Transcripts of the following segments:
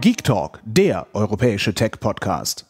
Geek Talk, der europäische Tech-Podcast.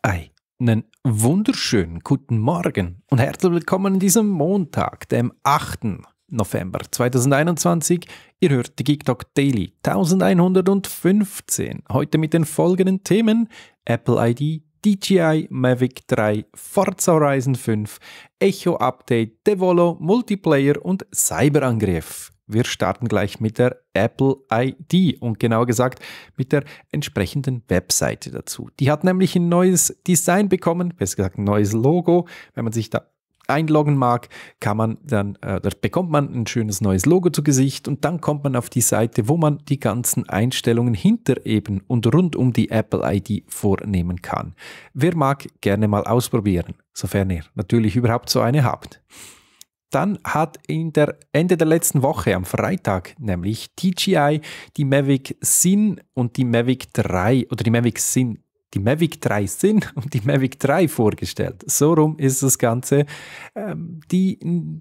Ei, einen wunderschönen guten Morgen und herzlich willkommen an diesem Montag, dem 8. November 2021. Ihr hört die Geek Talk Daily 1115. Heute mit den folgenden Themen: Apple ID, DJI Mavic 3, Forza Horizon 5, Echo Update, Devolo, Multiplayer und Cyberangriff. Wir starten gleich mit der Apple ID und genauer gesagt mit der entsprechenden Webseite dazu. Die hat nämlich ein neues Design bekommen, besser gesagt ein neues Logo. Wenn man sich da einloggen mag, kann man dann, äh, da bekommt man ein schönes neues Logo zu Gesicht und dann kommt man auf die Seite, wo man die ganzen Einstellungen hinter eben und rund um die Apple ID vornehmen kann. Wer mag, gerne mal ausprobieren, sofern ihr natürlich überhaupt so eine habt. Dann hat in der Ende der letzten Woche am Freitag nämlich TGI die Mavic Sin und die Mavic 3 oder die Mavic Sin die Mavic 3 sind und die Mavic 3 vorgestellt. So rum ist das Ganze. Ähm, die,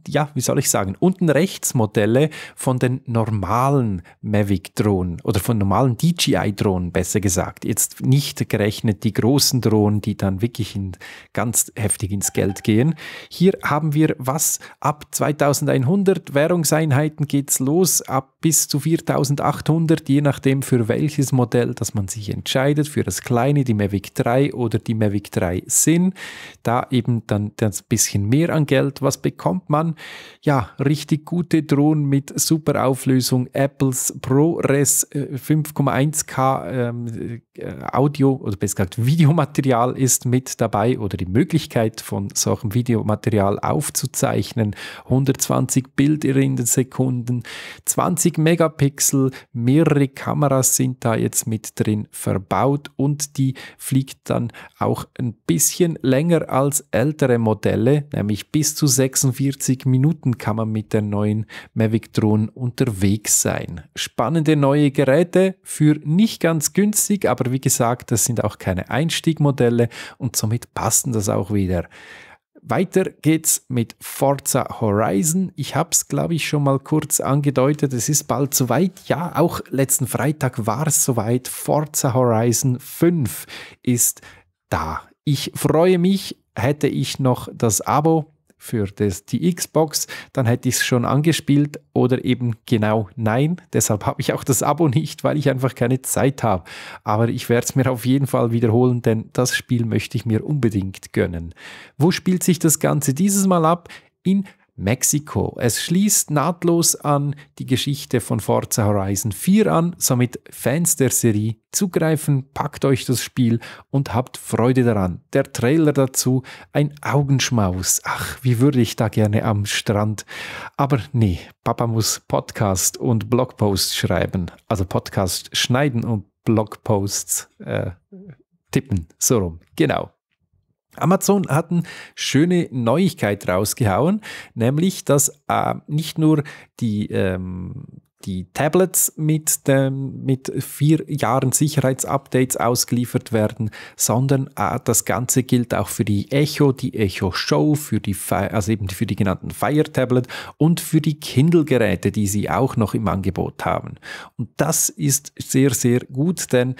ja, wie soll ich sagen, unten rechts Modelle von den normalen Mavic-Drohnen oder von normalen DJI-Drohnen, besser gesagt. Jetzt nicht gerechnet die großen Drohnen, die dann wirklich in, ganz heftig ins Geld gehen. Hier haben wir was ab 2100 Währungseinheiten geht es los. Ab bis zu 4800, je nachdem für welches Modell, das man sich entscheidet, für das kleine, die Mavic 3 oder die Mavic 3 Sin. Da eben dann das bisschen mehr an Geld. Was bekommt man? Ja, richtig gute Drohnen mit super Auflösung. Apples ProRes 5,1K äh, äh, Audio oder besser gesagt Videomaterial ist mit dabei oder die Möglichkeit von solchem Videomaterial aufzuzeichnen. 120 Bilder in den Sekunden, 20 Megapixel, mehrere Kameras sind da jetzt mit drin verbaut und die fliegt dann auch ein bisschen länger als ältere Modelle, nämlich bis zu 46 Minuten kann man mit der neuen Mavic Drone unterwegs sein. Spannende neue Geräte für nicht ganz günstig, aber aber wie gesagt, das sind auch keine Einstiegmodelle und somit passen das auch wieder. Weiter geht's mit Forza Horizon. Ich habe es, glaube ich, schon mal kurz angedeutet. Es ist bald soweit. Ja, auch letzten Freitag war es soweit. Forza Horizon 5 ist da. Ich freue mich, hätte ich noch das Abo für das, die Xbox, dann hätte ich es schon angespielt oder eben genau nein. Deshalb habe ich auch das Abo nicht, weil ich einfach keine Zeit habe. Aber ich werde es mir auf jeden Fall wiederholen, denn das Spiel möchte ich mir unbedingt gönnen. Wo spielt sich das Ganze dieses Mal ab? In Mexiko. Es schließt nahtlos an die Geschichte von Forza Horizon 4 an, somit Fans der Serie zugreifen, packt euch das Spiel und habt Freude daran. Der Trailer dazu, ein Augenschmaus. Ach, wie würde ich da gerne am Strand. Aber nee, Papa muss Podcast und Blogposts schreiben, also Podcast schneiden und Blogposts äh, tippen, so rum. Genau. Amazon hat eine schöne Neuigkeit rausgehauen, nämlich dass äh, nicht nur die, ähm, die Tablets mit, dem, mit vier Jahren Sicherheitsupdates ausgeliefert werden, sondern äh, das Ganze gilt auch für die Echo, die Echo Show, für die, also eben für die genannten Fire Tablet und für die Kindle-Geräte, die sie auch noch im Angebot haben. Und das ist sehr, sehr gut, denn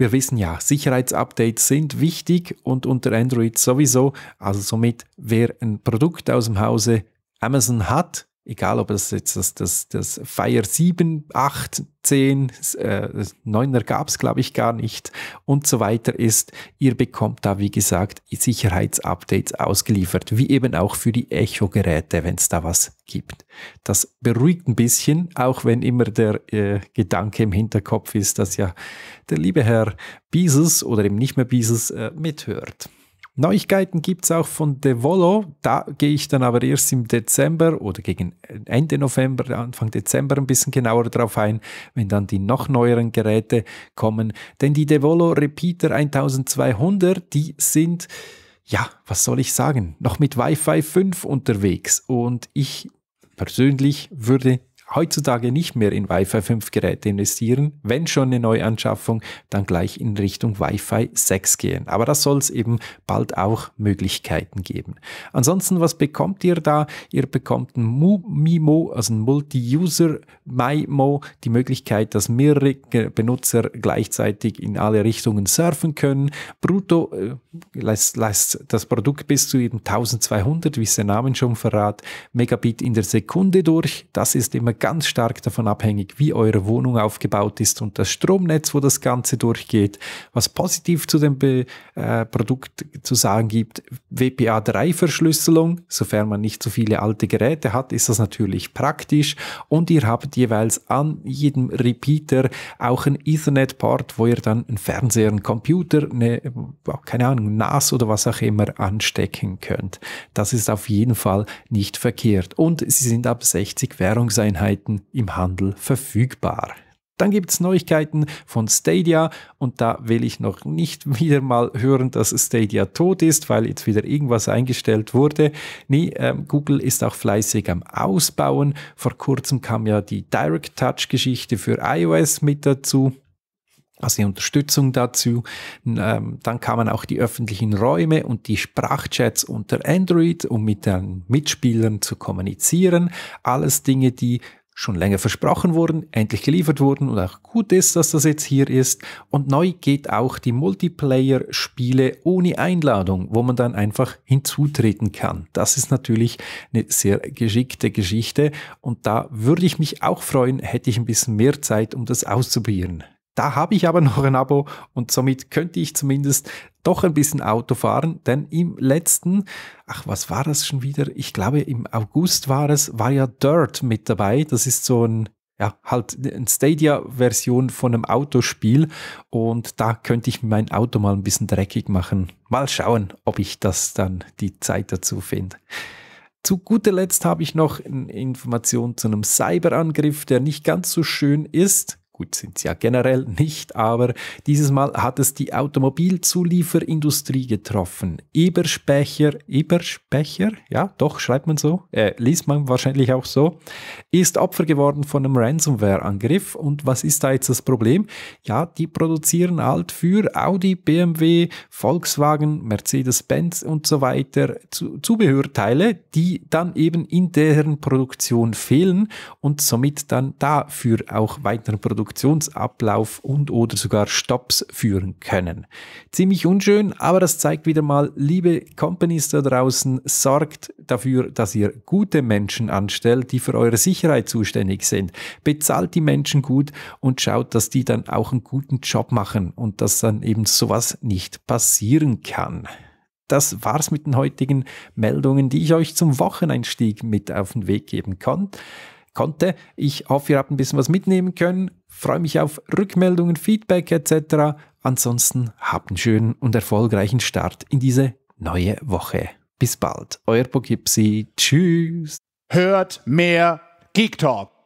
wir wissen ja, Sicherheitsupdates sind wichtig und unter Android sowieso. Also somit, wer ein Produkt aus dem Hause Amazon hat, egal ob das jetzt das, das, das Fire 7, 8, 10, äh, 9er gab es, glaube ich, gar nicht und so weiter ist. Ihr bekommt da, wie gesagt, Sicherheitsupdates ausgeliefert, wie eben auch für die Echo-Geräte, wenn es da was gibt. Das beruhigt ein bisschen, auch wenn immer der äh, Gedanke im Hinterkopf ist, dass ja der liebe Herr Bises oder eben nicht mehr Bises äh, mithört. Neuigkeiten gibt es auch von Devolo. Da gehe ich dann aber erst im Dezember oder gegen Ende November, Anfang Dezember ein bisschen genauer drauf ein, wenn dann die noch neueren Geräte kommen. Denn die Devolo Repeater 1200, die sind, ja, was soll ich sagen, noch mit Wi-Fi 5 unterwegs. Und ich persönlich würde heutzutage nicht mehr in Wi-Fi 5 Geräte investieren. Wenn schon eine Neuanschaffung, dann gleich in Richtung Wi-Fi 6 gehen. Aber das soll es eben bald auch Möglichkeiten geben. Ansonsten, was bekommt ihr da? Ihr bekommt ein MIMO, also ein Multi-User MIMO, die Möglichkeit, dass mehrere Benutzer gleichzeitig in alle Richtungen surfen können. Brutto äh, lässt, lässt das Produkt bis zu eben 1200, wie es der Name schon verrat, Megabit in der Sekunde durch. Das ist immer ganz stark davon abhängig, wie eure Wohnung aufgebaut ist und das Stromnetz, wo das Ganze durchgeht. Was positiv zu dem Be äh, Produkt zu sagen gibt, WPA3-Verschlüsselung, sofern man nicht so viele alte Geräte hat, ist das natürlich praktisch. Und ihr habt jeweils an jedem Repeater auch einen Ethernet-Port, wo ihr dann einen Fernseher, einen Computer, eine, keine Ahnung, NAS oder was auch immer anstecken könnt. Das ist auf jeden Fall nicht verkehrt. Und sie sind ab 60 Währungseinheiten Neuigkeiten im Handel verfügbar. Dann gibt es Neuigkeiten von Stadia und da will ich noch nicht wieder mal hören, dass Stadia tot ist, weil jetzt wieder irgendwas eingestellt wurde. Nee, ähm, Google ist auch fleißig am Ausbauen. Vor kurzem kam ja die Direct Touch-Geschichte für iOS mit dazu also die Unterstützung dazu. Ähm, dann kamen auch die öffentlichen Räume und die Sprachchats unter Android, um mit den Mitspielern zu kommunizieren. Alles Dinge, die schon länger versprochen wurden, endlich geliefert wurden und auch gut ist, dass das jetzt hier ist. Und neu geht auch die Multiplayer-Spiele ohne Einladung, wo man dann einfach hinzutreten kann. Das ist natürlich eine sehr geschickte Geschichte und da würde ich mich auch freuen, hätte ich ein bisschen mehr Zeit, um das auszuprobieren. Da habe ich aber noch ein Abo und somit könnte ich zumindest doch ein bisschen Auto fahren, denn im letzten, ach, was war das schon wieder? Ich glaube, im August war es, war ja Dirt mit dabei. Das ist so ein ja, halt eine Stadia-Version von einem Autospiel und da könnte ich mein Auto mal ein bisschen dreckig machen. Mal schauen, ob ich das dann die Zeit dazu finde. Zu guter Letzt habe ich noch eine Information zu einem Cyberangriff, der nicht ganz so schön ist. Gut sind sie ja generell nicht, aber dieses Mal hat es die Automobilzulieferindustrie getroffen. Eberspecher, Eberspächer, ja, doch, schreibt man so, äh, liest man wahrscheinlich auch so, ist Opfer geworden von einem Ransomware-Angriff. Und was ist da jetzt das Problem? Ja, die produzieren halt für Audi, BMW, Volkswagen, Mercedes-Benz und so weiter Zubehörteile, die dann eben in deren Produktion fehlen und somit dann dafür auch weiteren Produktionen Produktionsablauf und oder sogar Stops führen können. Ziemlich unschön, aber das zeigt wieder mal, liebe Companies da draußen, sorgt dafür, dass ihr gute Menschen anstellt, die für eure Sicherheit zuständig sind. Bezahlt die Menschen gut und schaut, dass die dann auch einen guten Job machen und dass dann eben sowas nicht passieren kann das war's mit den heutigen Meldungen, die ich euch zum Wocheneinstieg mit auf den Weg geben konnte konnte. Ich hoffe, ihr habt ein bisschen was mitnehmen können. Freue mich auf Rückmeldungen, Feedback etc. Ansonsten habt einen schönen und erfolgreichen Start in diese neue Woche. Bis bald, euer Pogipsi. Tschüss. Hört mehr Geek Talk.